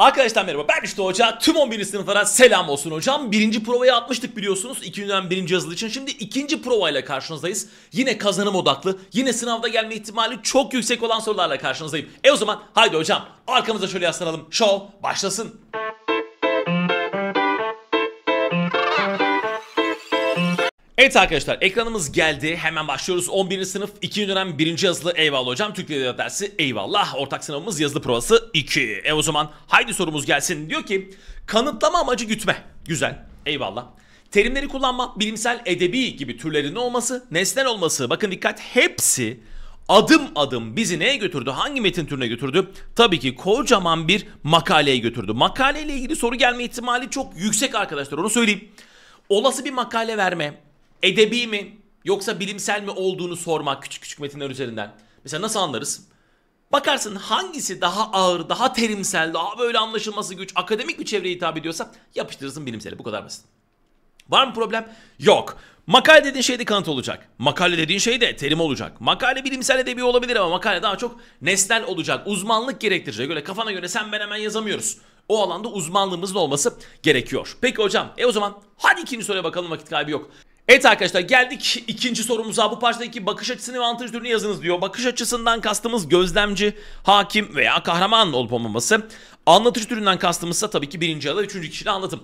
Arkadaşlar merhaba ben işte hoca tüm 11. sınıflara selam olsun hocam. Birinci provayı atmıştık biliyorsunuz ikinci dönem birinci yazılı için. Şimdi ikinci provayla karşınızdayız. Yine kazanım odaklı yine sınavda gelme ihtimali çok yüksek olan sorularla karşınızdayım. E o zaman haydi hocam arkamıza şöyle yaslanalım. Show başlasın. Evet arkadaşlar ekranımız geldi. Hemen başlıyoruz. 11. sınıf 2. dönem 1. yazılı eyvallah hocam. Türk Dili dersi eyvallah. Ortak sınavımız yazılı provası 2. E o zaman haydi sorumuz gelsin. Diyor ki kanıtlama amacı gütme. Güzel. Eyvallah. Terimleri kullanma, bilimsel, edebi gibi türlerin olması, nesnel olması. Bakın dikkat hepsi adım adım bizi neye götürdü? Hangi metin türüne götürdü? Tabii ki kocaman bir makaleye götürdü. Makaleyle ilgili soru gelme ihtimali çok yüksek arkadaşlar onu söyleyeyim. Olası bir makale verme, edebi mi yoksa bilimsel mi olduğunu sormak küçük küçük metinler üzerinden. Mesela nasıl anlarız? Bakarsın hangisi daha ağır, daha terimsel, daha böyle anlaşılması güç, akademik bir çevreye hitap ediyorsa yapıştırırsın bilimseli. Bu kadar basit. Var mı problem? Yok. Makale dediğin şey de kanıt olacak. Makale dediğin şey de terim olacak. Makale bilimsel edebi olabilir ama makale daha çok nesnel olacak. Uzmanlık gerektirecek. Böyle kafana göre sen ben hemen yazamıyoruz. O alanda uzmanlığımızın olması gerekiyor. Peki hocam e o zaman hadi ikinci soruya bakalım vakit kaybı yok. Evet arkadaşlar geldik ikinci sorumuza. Bu parçadaki bakış açısını ve anlatış türünü yazınız diyor. Bakış açısından kastımız gözlemci, hakim veya kahraman olup olmaması. Anlatıcı türünden kastımızsa tabii ki birinci ya da üçüncü kişide anlatım.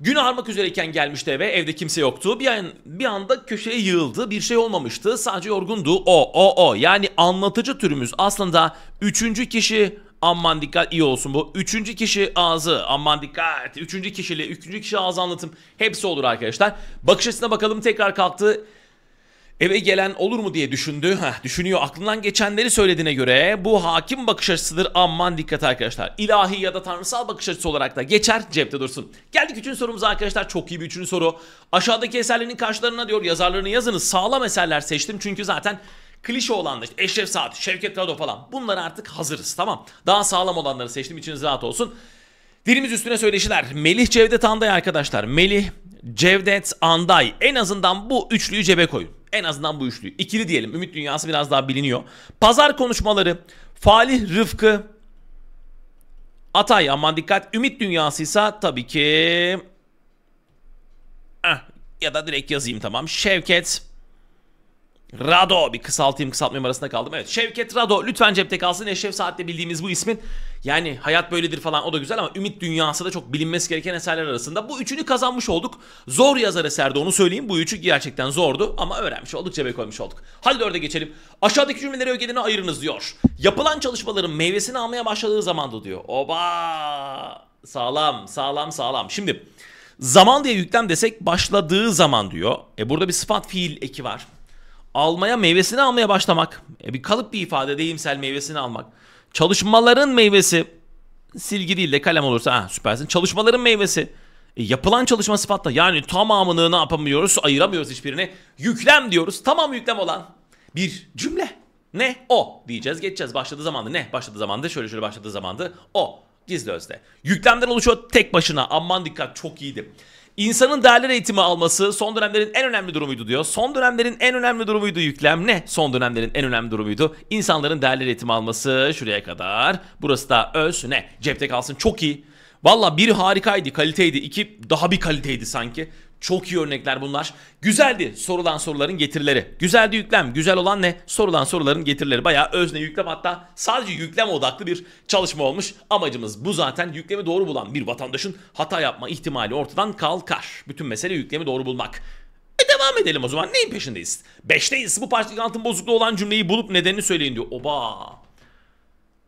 Gün armak üzereyken gelmişti eve. Evde kimse yoktu. Bir, an, bir anda köşeye yığıldı. Bir şey olmamıştı. Sadece yorgundu. O, o, o. Yani anlatıcı türümüz aslında üçüncü kişi Aman dikkat iyi olsun bu. Üçüncü kişi ağzı aman dikkat. Üçüncü kişili, üçüncü kişi ağzı anlatım. Hepsi olur arkadaşlar. Bakış açısına bakalım tekrar kalktı. Eve gelen olur mu diye düşündü. Heh, düşünüyor aklından geçenleri söylediğine göre bu hakim bakış açısıdır. Aman dikkat arkadaşlar. İlahi ya da tanrısal bakış açısı olarak da geçer cepte dursun. Geldik üçüncü sorumuza arkadaşlar. Çok iyi bir üçüncü soru. Aşağıdaki eserlerin karşılarına diyor yazarlarını yazınız. Sağlam eserler seçtim çünkü zaten Klişe olanlar işte Eşref Saat, Şevket Rado falan bunlar artık hazırız tamam. Daha sağlam olanları seçtim içiniz rahat olsun. Dilimiz üstüne söyleşiler. Melih Cevdet Anday arkadaşlar. Melih Cevdet Anday. En azından bu üçlüyü cebe koyun. En azından bu üçlüyü. İkili diyelim. Ümit Dünyası biraz daha biliniyor. Pazar konuşmaları. Falih Rıfkı. Atay aman dikkat. Ümit Dünyası ise tabii ki... Eh, ya da direkt yazayım tamam. Şevket Rado bir kısaltayım kısaltmayayım arasında kaldım. Evet Şevket Rado lütfen cepte kalsın. Eşref Saat'te bildiğimiz bu ismin yani hayat böyledir falan o da güzel ama Ümit Dünyası da çok bilinmesi gereken eserler arasında. Bu üçünü kazanmış olduk. Zor yazar eserde onu söyleyeyim. Bu üçü gerçekten zordu ama öğrenmiş olduk cebe koymuş olduk. Hadi dörde geçelim. Aşağıdaki cümleleri ögelerine ayırınız diyor. Yapılan çalışmaların meyvesini almaya başladığı zamandı diyor. Oba sağlam sağlam sağlam. Şimdi zaman diye yüklem desek başladığı zaman diyor. E burada bir sıfat fiil eki var almaya, meyvesini almaya başlamak. E bir kalıp bir ifade deyimsel meyvesini almak. Çalışmaların meyvesi silgi değil de kalem olursa ha süpersin. Çalışmaların meyvesi. E, yapılan çalışma sıfatla yani tamamını ne yapamıyoruz ayıramıyoruz hiçbirini. Yüklem diyoruz. Tamam yüklem olan bir cümle. Ne? O diyeceğiz geçeceğiz. Başladığı zamanda ne? Başladığı zamanda şöyle şöyle başladığı zamanda o. Gizli özde. Yüklemden oluşuyor tek başına. Aman dikkat çok iyiydi. İnsanın değerler eğitimi alması son dönemlerin en önemli durumuydu diyor. Son dönemlerin en önemli durumuydu yüklem ne? Son dönemlerin en önemli durumuydu. insanların değerler eğitimi alması şuraya kadar. Burası da öz ne? Cepte kalsın çok iyi. Valla bir harikaydı, kaliteydi. iki daha bir kaliteydi sanki. Çok iyi örnekler bunlar. Güzeldi sorulan soruların getirileri. Güzeldi yüklem. Güzel olan ne? Sorulan soruların getirileri. Bayağı özne yüklem hatta sadece yüklem odaklı bir çalışma olmuş. Amacımız bu zaten yüklemi doğru bulan bir vatandaşın hata yapma ihtimali ortadan kalkar. Bütün mesele yüklemi doğru bulmak. E devam edelim o zaman. Neyin peşindeyiz? Beşteyiz. Bu parçadaki altın bozukluğu olan cümleyi bulup nedenini söyleyin diyor. Oba.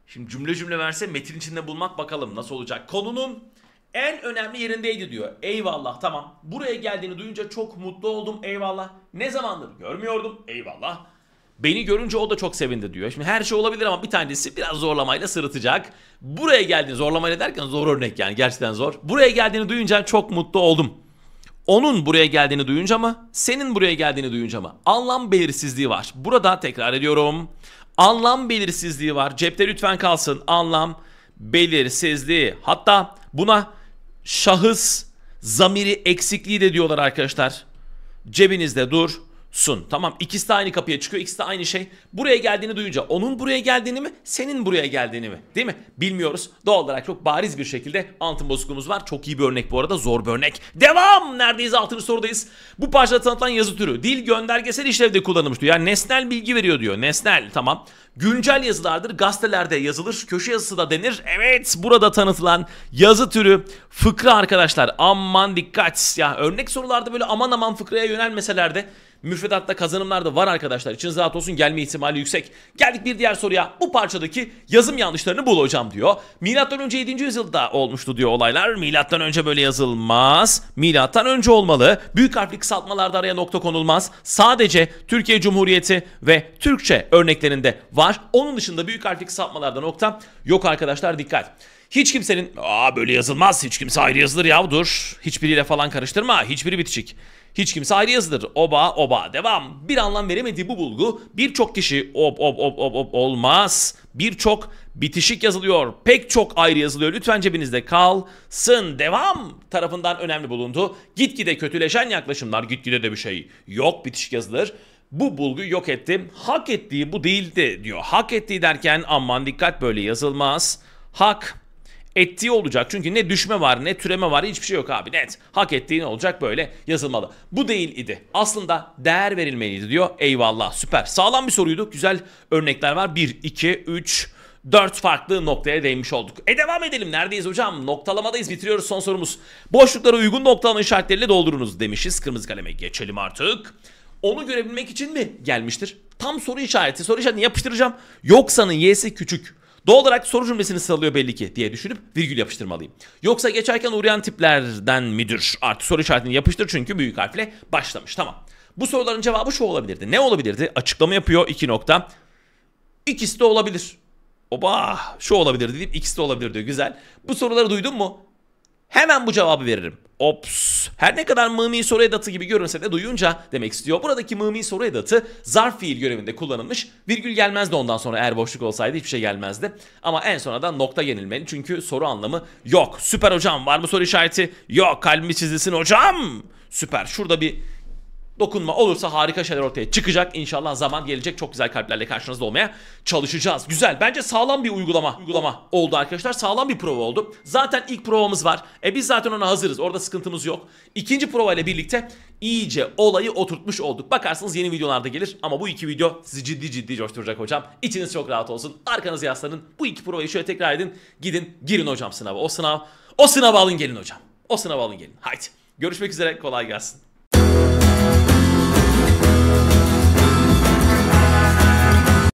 Şimdi cümle cümle verse metin içinde bulmak bakalım nasıl olacak. Konunun en önemli yerindeydi diyor. Eyvallah tamam. Buraya geldiğini duyunca çok mutlu oldum. Eyvallah. Ne zamandır görmüyordum. Eyvallah. Beni görünce o da çok sevindi diyor. Şimdi her şey olabilir ama bir tanesi biraz zorlamayla sırıtacak. Buraya geldiğini zorlamayla derken zor örnek yani gerçekten zor. Buraya geldiğini duyunca çok mutlu oldum. Onun buraya geldiğini duyunca mı? Senin buraya geldiğini duyunca mı? Anlam belirsizliği var. Burada tekrar ediyorum. Anlam belirsizliği var. Cepte lütfen kalsın. Anlam belirsizliği. Hatta buna şahıs zamiri eksikliği de diyorlar arkadaşlar. Cebinizde dur sun. Tamam ikisi de aynı kapıya çıkıyor. İkisi de aynı şey. Buraya geldiğini duyunca onun buraya geldiğini mi senin buraya geldiğini mi değil mi? Bilmiyoruz. Doğal olarak çok bariz bir şekilde altın bozukluğumuz var. Çok iyi bir örnek bu arada zor bir örnek. Devam! Neredeyiz? Altın sorudayız. Bu parçada tanıtılan yazı türü dil göndergesel işlevde kullanılmış diyor. Yani nesnel bilgi veriyor diyor. Nesnel tamam. Güncel yazılardır. Gazetelerde yazılır. Köşe yazısı da denir. Evet burada tanıtılan yazı türü fıkra arkadaşlar. Aman dikkat. Ya örnek sorularda böyle aman aman fıkraya yönelmeseler de Müfredatta kazanımlar da var arkadaşlar. İçiniz rahat olsun gelme ihtimali yüksek. Geldik bir diğer soruya. Bu parçadaki yazım yanlışlarını bul hocam diyor. Milattan önce 7. yüzyılda olmuştu diyor olaylar. Milattan önce böyle yazılmaz. Milattan önce olmalı. Büyük harfli kısaltmalarda araya nokta konulmaz. Sadece Türkiye Cumhuriyeti ve Türkçe örneklerinde var. Onun dışında büyük harfli kısaltmalarda nokta yok arkadaşlar dikkat. Hiç kimsenin aa böyle yazılmaz hiç kimse ayrı yazılır ya dur hiçbiriyle falan karıştırma hiçbiri bitişik. Hiç kimse ayrı yazılır. Oba oba devam. Bir anlam veremediği bu bulgu birçok kişi ob ob ob ob ob olmaz. Birçok bitişik yazılıyor. Pek çok ayrı yazılıyor. Lütfen cebinizde kalsın. Devam tarafından önemli bulundu. Gitgide kötüleşen yaklaşımlar gitgide de bir şey yok bitişik yazılır bu bulgu yok ettim. Hak ettiği bu değildi diyor. Hak ettiği derken aman dikkat böyle yazılmaz. Hak ettiği olacak. Çünkü ne düşme var ne türeme var hiçbir şey yok abi net. Hak ettiğin olacak böyle yazılmalı. Bu değil idi. Aslında değer verilmeliydi diyor. Eyvallah süper. Sağlam bir soruydu. Güzel örnekler var. 1, 2, 3, 4 farklı noktaya değmiş olduk. E devam edelim. Neredeyiz hocam? Noktalamadayız. Bitiriyoruz son sorumuz. Boşluklara uygun noktalama işaretleriyle doldurunuz demişiz. Kırmızı kaleme geçelim artık. Onu görebilmek için mi gelmiştir? Tam soru işareti. Soru işaretini yapıştıracağım. Yoksanın y'si küçük. Doğal olarak soru cümlesini sıralıyor belli ki diye düşünüp virgül yapıştırmalıyım. Yoksa geçerken uğrayan tiplerden midir? artı soru işaretini yapıştır çünkü büyük harfle başlamış. Tamam. Bu soruların cevabı şu olabilirdi. Ne olabilirdi? Açıklama yapıyor iki nokta. İkisi de olabilir. Oba şu olabilir deyip ikisi de olabilir diyor. Güzel. Bu soruları duydun mu? Hemen bu cevabı veririm. Ops. Her ne kadar mımi soru edatı gibi görünse de duyunca demek istiyor. Buradaki mımi soru edatı zarf fiil görevinde kullanılmış. Virgül gelmezdi ondan sonra eğer boşluk olsaydı hiçbir şey gelmezdi. Ama en sonradan nokta yenilmeli çünkü soru anlamı yok. Süper hocam var mı soru işareti? Yok kalbimi çizilsin hocam. Süper. Şurada bir dokunma olursa harika şeyler ortaya çıkacak. İnşallah zaman gelecek çok güzel kalplerle karşınızda olmaya çalışacağız. Güzel. Bence sağlam bir uygulama uygulama oldu arkadaşlar. Sağlam bir prova oldu. Zaten ilk provamız var. E biz zaten ona hazırız. Orada sıkıntımız yok. İkinci prova ile birlikte iyice olayı oturtmuş olduk. Bakarsınız yeni videolarda gelir ama bu iki video sizi ciddi ciddi coşturacak hocam. İçiniz çok rahat olsun. Arkanızı yaslanın. Bu iki provayı şöyle tekrar edin. Gidin girin hocam sınava. O sınav o sınava alın gelin hocam. O sınava alın gelin. Haydi. Görüşmek üzere. Kolay gelsin.